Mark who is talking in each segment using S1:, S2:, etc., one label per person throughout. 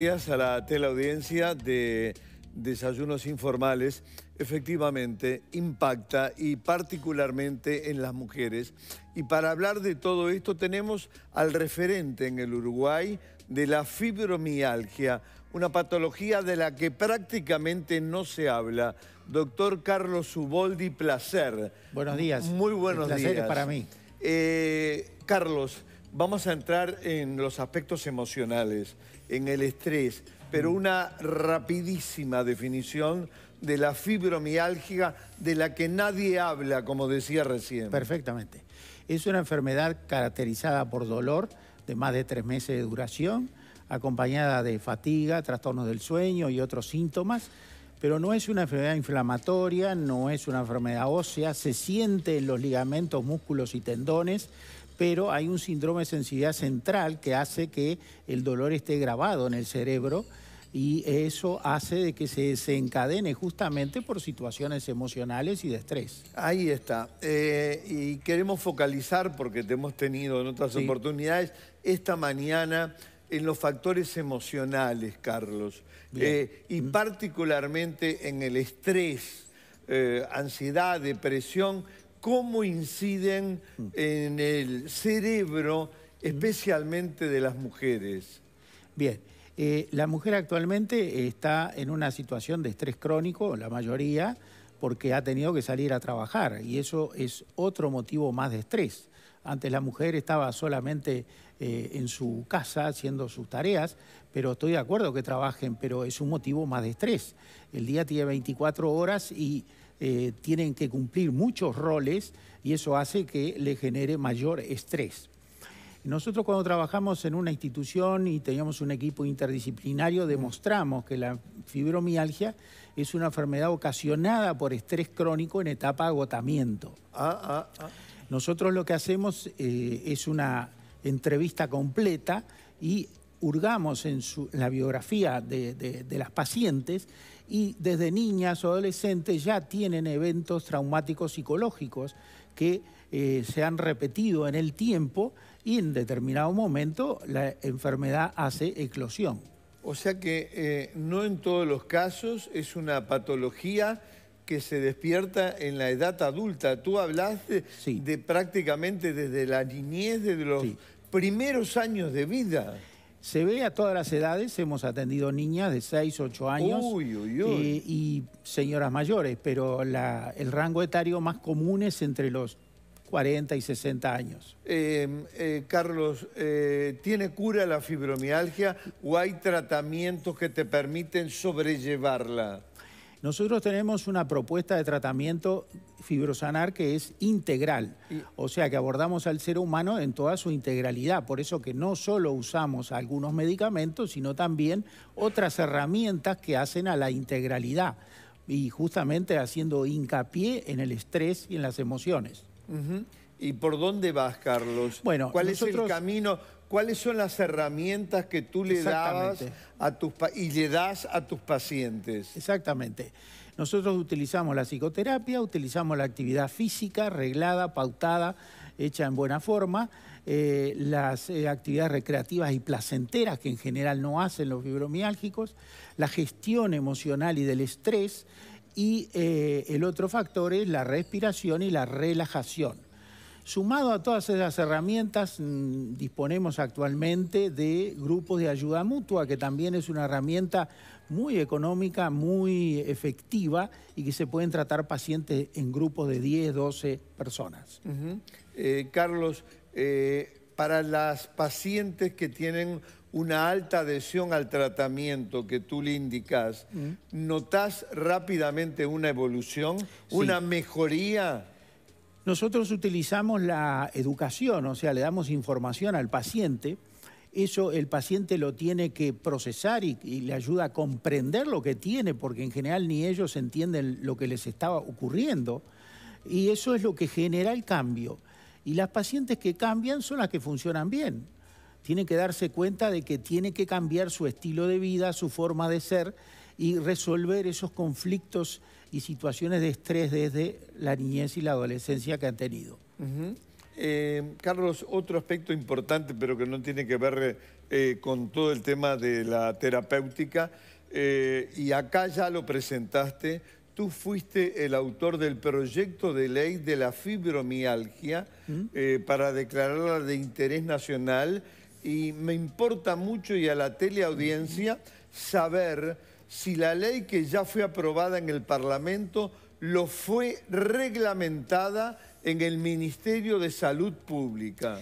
S1: días a la teleaudiencia de Desayunos Informales. Efectivamente, impacta y particularmente en las mujeres. Y para hablar de todo esto tenemos al referente en el Uruguay de la fibromialgia, una patología de la que prácticamente no se habla. Doctor Carlos Suboldi, placer. Buenos días. Muy buenos placer días. para mí. Eh, Carlos, Vamos a entrar en los aspectos emocionales, en el estrés, pero una rapidísima definición de la fibromialgia de la que nadie habla, como decía recién.
S2: Perfectamente. Es una enfermedad caracterizada por dolor de más de tres meses de duración, acompañada de fatiga, trastornos del sueño y otros síntomas, pero no es una enfermedad inflamatoria, no es una enfermedad ósea, se siente en los ligamentos, músculos y tendones pero hay un síndrome de sensibilidad central que hace que el dolor esté grabado en el cerebro y eso hace de que se desencadene justamente por situaciones emocionales y de estrés.
S1: Ahí está. Eh, y queremos focalizar, porque te hemos tenido en otras oportunidades, esta mañana en los factores emocionales, Carlos, eh, y mm. particularmente en el estrés, eh, ansiedad, depresión, cómo inciden en el
S2: cerebro, especialmente de las mujeres. Bien, eh, la mujer actualmente está en una situación de estrés crónico, la mayoría, porque ha tenido que salir a trabajar y eso es otro motivo más de estrés. Antes la mujer estaba solamente eh, en su casa haciendo sus tareas, pero estoy de acuerdo que trabajen, pero es un motivo más de estrés. El día tiene 24 horas y eh, tienen que cumplir muchos roles y eso hace que le genere mayor estrés. Nosotros cuando trabajamos en una institución y teníamos un equipo interdisciplinario, demostramos que la fibromialgia es una enfermedad ocasionada por estrés crónico en etapa de agotamiento. Ah, ah, ah. Nosotros lo que hacemos eh, es una entrevista completa y hurgamos en, la biografía de, las pacientes y desde niñas o adolescentes ya tienen eventos traumáticos psicológicos que eh, se han repetido en el tiempo y en determinado momento la enfermedad hace eclosión. O
S1: sea que eh, no en todos los casos es una patología que se despierta en la edad adulta. Tú hablaste de prácticamente desde la niñez,
S2: desde los primeros años de vida. Se ve a todas las edades, hemos atendido niñas de 6, 8 años y señoras mayores, pero el rango etario más común es entre los 40 y 60 años.
S1: Em, eh, Carlos, eh, ¿tiene cura la fibromialgia o hay tratamientos que te permiten sobrellevarla?
S2: Nosotros tenemos una propuesta de tratamiento fibrosanar que es integral, o sea que abordamos al ser humano en toda su integralidad, por eso que no solo usamos algunos medicamentos, sino también otras herramientas que hacen a la integralidad y justamente haciendo hincapié en el estrés y en las emociones.
S1: ¿Y por dónde vas, Carlos? Bueno, ¿Cuál es el
S2: camino? cuáles son las herramientas que tú le dabas a tus y le das a tus pacientes. Exactamente. Nosotros utilizamos la psicoterapia, utilizamos la actividad física, reglada, pautada, hecha en buena forma, eh, las eh, actividades recreativas y placenteras que en general no hacen los fibromiálgicos, la gestión emocional y del estrés y eh, el otro factor es la respiración y la relajación. Sumado a todas esas herramientas, mm, disponemos actualmente de grupos de ayuda mutua, que también es una herramienta muy económica, muy efectiva y que se pueden tratar pacientes en grupos de 10, 12 personas.
S1: Eh, Carlos, eh, para las pacientes que tienen una alta adhesión al tratamiento que tú le indicas, mm. ¿notás ¿notas rápidamente una evolución,
S2: una mejoría? Nosotros utilizamos la educación, o sea, le damos información al paciente. Eso el paciente lo tiene que procesar y, le ayuda a comprender lo que tiene, porque en general ni ellos entienden lo que les estaba ocurriendo. Y eso es lo que genera el cambio. Y las pacientes que cambian son las que funcionan bien. Tienen que darse cuenta de que tiene que cambiar su estilo de vida, su forma de ser y resolver esos conflictos y situaciones de estrés desde la niñez y la adolescencia que han tenido. Eh, Carlos,
S1: otro aspecto importante, pero que no tiene que ver eh, con todo el tema de la terapéutica, eh, y acá ya lo presentaste, tú fuiste el autor del proyecto de ley de la fibromialgia para declararla de interés nacional y me importa mucho y a la teleaudiencia saber si la ley que ya fue aprobada en el Parlamento lo
S2: fue reglamentada en el Ministerio de Salud Pública?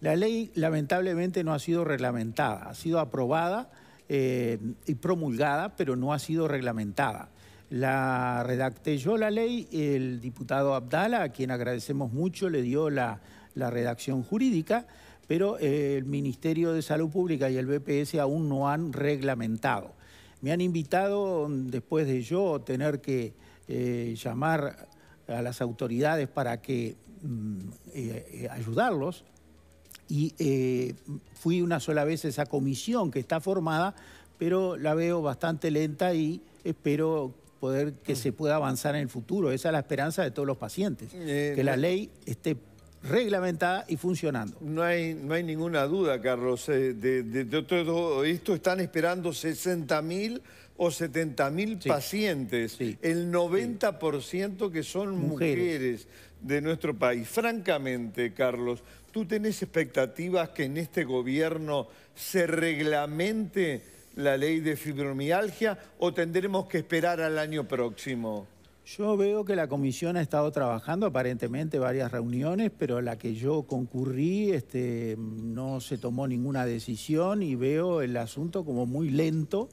S2: La ley lamentablemente no ha sido reglamentada, ha sido aprobada eh, y promulgada, pero no ha sido reglamentada. La redacté yo la ley, el diputado Abdala, a quien agradecemos mucho, le dio la, redacción jurídica, pero eh, el Ministerio de Salud Pública y el BPS aún no han reglamentado. Me han invitado, después de yo tener que eh, llamar a las autoridades para que mm, eh, eh, ayudarlos, y fui una sola vez a esa comisión que está formada, pero la veo bastante lenta y espero poder que mm. se pueda avanzar en el futuro. Esa es la esperanza de todos los pacientes, que la ley esté reglamentada y funcionando.
S1: No hay, no hay ninguna duda, Carlos. Eh, de, todo esto están esperando 60.000 o 70.000 pacientes. El 90% que son mujeres. mujeres de nuestro país. Francamente, Carlos, ¿tú tenés expectativas que en este gobierno se reglamente la ley de fibromialgia o tendremos que esperar al año próximo?
S2: Yo veo que la comisión ha estado trabajando, aparentemente varias reuniones, pero la que yo concurrí este, no se tomó ninguna decisión y veo el asunto como muy lento.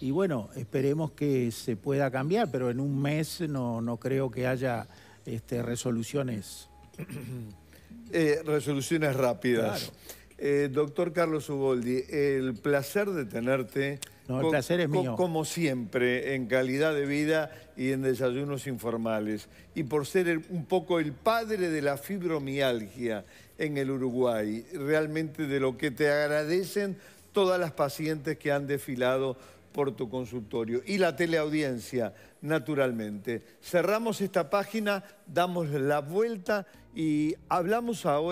S2: Y bueno, esperemos que se pueda cambiar, pero en un mes no, no creo que haya este, resoluciones.
S1: Eh, resoluciones rápidas. Eh, doctor Carlos Uboldi, el placer de tenerte. Como siempre, en calidad de vida y en desayunos informales. Y por ser un poco el padre de la fibromialgia en el Uruguay, realmente de lo que te agradecen todas las pacientes que han desfilado por tu consultorio y la teleaudiencia, naturalmente. Cerramos esta página, damos la vuelta y hablamos ahora.